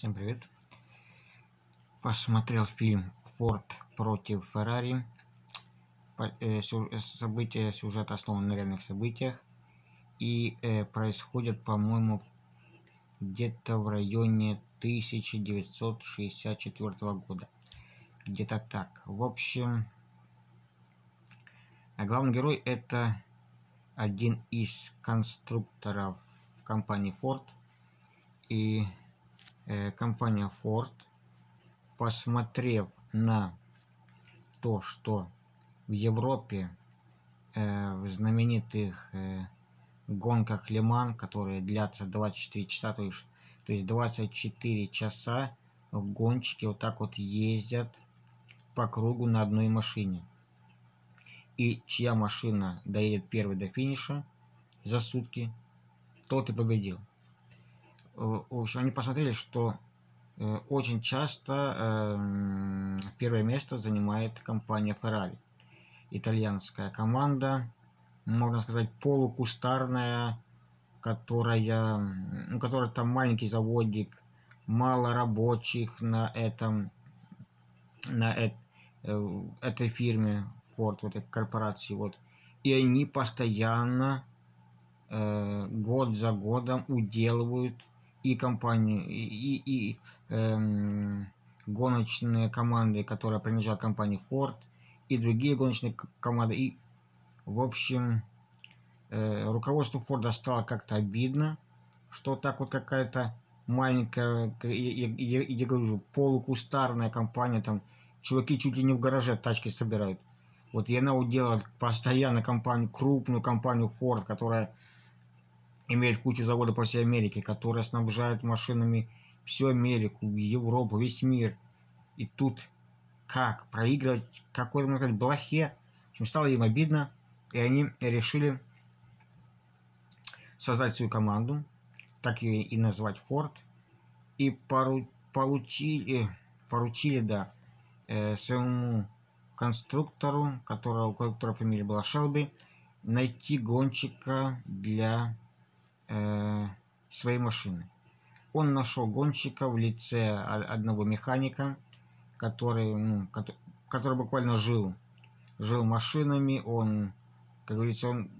Всем привет. Посмотрел фильм «Форд против Феррари». Э, э, события сюжет основан на реальных событиях. И э, происходят, по-моему, где-то в районе 1964 года. Где-то так. В общем, а главный герой это один из конструкторов компании Ford. И Э, компания Ford, посмотрев на то, что в Европе э, в знаменитых э, гонках Лиман, которые длятся 24 часа, то есть, то есть 24 часа гонщики вот так вот ездят по кругу на одной машине. И чья машина доедет первой до финиша за сутки, тот и победил общем, э, они посмотрели, что э, очень часто эм, первое место занимает компания Ferrari. Итальянская команда, можно сказать, полукустарная, которая, ну, которая там маленький заводик, мало рабочих на этом, на э, этой фирме Ford, вот этой корпорации, вот. И они постоянно э, год за годом уделывают и компании, и, и, эм, гоночные команды, которые принадлежат компании Ford, и другие гоночные команды. И, в общем, э, руководству Форда стало как-то обидно, что так вот какая-то маленькая, я, я, я говорю, полукустарная компания, там, чуваки чуть ли не в гараже тачки собирают. Вот и она уделала постоянно компанию, крупную компанию Ford, которая имеет кучу заводов по всей Америке, которые снабжают машинами всю Америку, Европу, весь мир. И тут как? Проигрывать какой-то, можно сказать, блохе. В общем, стало им обидно, и они решили создать свою команду, так ее и назвать Ford, и пору получили, поручили, да, э, своему конструктору, которого, у которого фамилия была Шелби, найти гонщика для э, своей машины. Он нашел гонщика в лице одного механика, который, ну, который, который буквально жил, жил машинами. Он, как говорится, он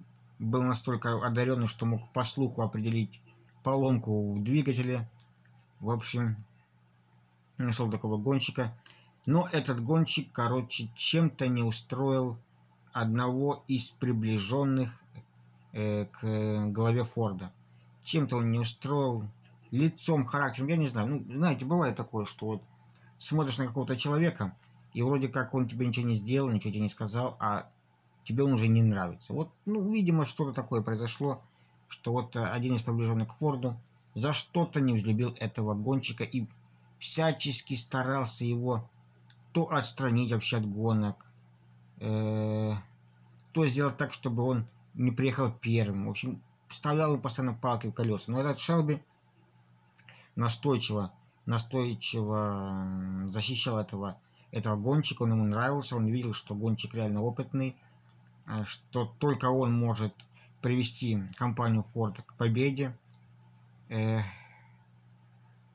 был настолько одаренный, что мог по слуху определить поломку в двигателе. В общем, нашел такого гонщика. Но этот гонщик, короче, чем-то не устроил одного из приближенных э, к э, главе Форда чем-то он не устроил, лицом, характером, я не знаю. Ну, знаете, бывает такое, что вот смотришь на какого-то человека, и вроде как он тебе ничего не сделал, ничего тебе не сказал, а тебе он уже не нравится. Вот, ну, видимо, что-то такое произошло, что вот э, один из приближенных к Форду за что-то не взлюбил этого гонщика и всячески старался его то отстранить вообще от гонок, э, то сделать так, чтобы он не приехал первым. В общем, вставлял им постоянно палки в колеса. Но этот Шелби настойчиво, настойчиво защищал этого, этого гонщика, он ему нравился, он видел, что гонщик реально опытный, э, что только он может привести компанию Ford к победе. Э,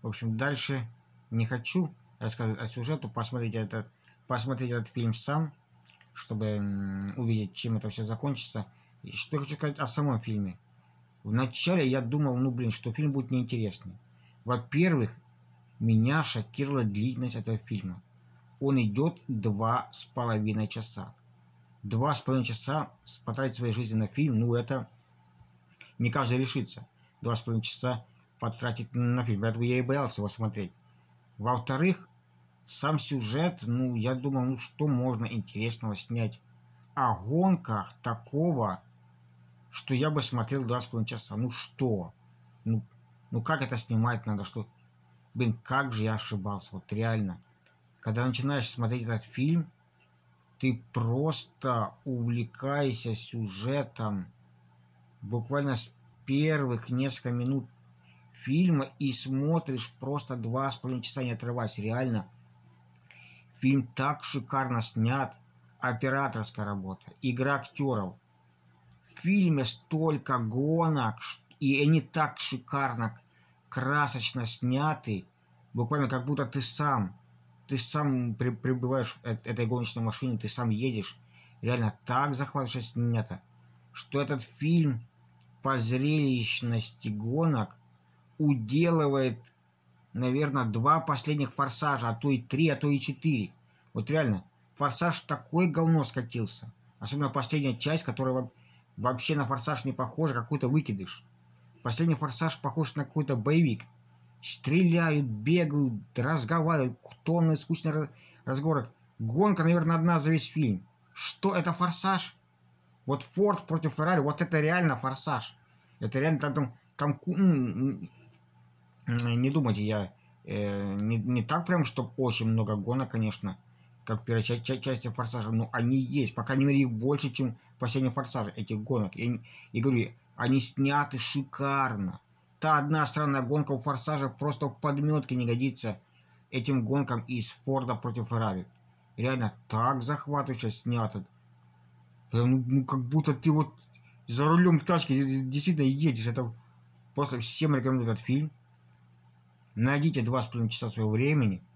в общем, дальше не хочу рассказывать о сюжету, посмотреть этот, посмотреть этот фильм сам, чтобы увидеть, чем это все закончится. И что я хочу сказать о самом фильме – Вначале я думал, ну блин, что фильм будет неинтересный. Во-первых, меня шокировала длительность этого фильма. Он идет два с половиной часа. Два с половиной часа потратить своей жизни на фильм, ну это не каждый решится. Два с половиной часа потратить на фильм. Поэтому я и боялся его смотреть. Во-вторых, сам сюжет, ну я думал, ну что можно интересного снять. О гонках такого что я бы смотрел два с половиной часа. Ну что? Ну, ну как это снимать надо? Что? Блин, как же я ошибался, вот реально. Когда начинаешь смотреть этот фильм, ты просто увлекаешься сюжетом буквально с первых несколько минут фильма и смотришь просто два с половиной часа не отрываясь. Реально, фильм так шикарно снят, операторская работа, игра актеров – в фильме столько гонок, и они так шикарно, красочно сняты, буквально как будто ты сам, ты сам при, прибываешь в этой гоночной машине, ты сам едешь. Реально так захватывающе снято, что этот фильм по зрелищности гонок уделывает, наверное, два последних форсажа, а то и три, а то и четыре. Вот реально, форсаж такой говно скатился. Особенно последняя часть, которая Вообще на форсаж не похоже, какой-то выкидыш. Последний форсаж похож на какой-то боевик. Стреляют, бегают, разговаривают, тонны скучных разговоров. Гонка, наверное, одна за весь фильм. Что это форсаж? Вот Форд против Феррари, вот это реально форсаж. Это реально там, там, там ну, не думайте, я э, не, не так прям, чтобы очень много гонок, конечно как в первой ча- части Форсажа, но ну, они есть, по крайней мере, их больше, чем в последнем Форсаже, этих гонок. Я и говорю, они сняты шикарно. Та одна странная гонка у Форсажа просто в подметке не годится этим гонкам из Форда против Феррари. Реально так захватывающе снято. Э, ну, ну, как будто ты вот за рулем тачки действительно едешь. Это просто всем рекомендую этот фильм. Найдите два с половиной часа своего времени –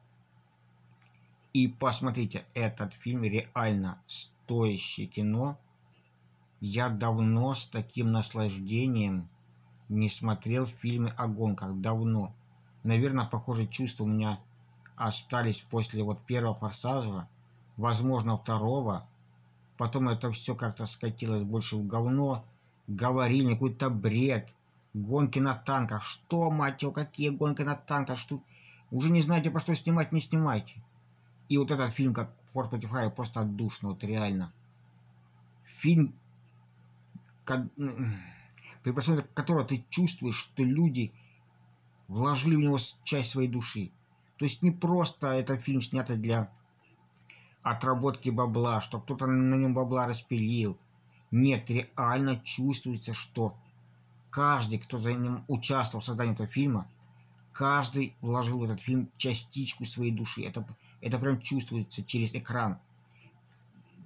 и посмотрите, этот фильм реально стоящее кино. Я давно с таким наслаждением не смотрел фильмы о гонках. Давно. Наверное, похожие чувства у меня остались после вот первого «Форсажа», возможно, второго. Потом это все как-то скатилось больше в говно. Говорили, какой-то бред. Гонки на танках. Что, мать его, какие гонки на танках? Что... Уже не знаете, про что снимать, не снимайте. И вот этот фильм, как «Форд против Феррари», просто отдушно, вот реально. Фильм, как, ну, при просмотре которого ты чувствуешь, что люди вложили в него часть своей души. То есть не просто этот фильм снят для отработки бабла, что кто-то на нем бабла распилил. Нет, реально чувствуется, что каждый, кто за ним участвовал в создании этого фильма – каждый вложил в этот фильм частичку своей души. Это, это прям чувствуется через экран.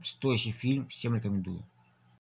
Стоящий фильм, всем рекомендую.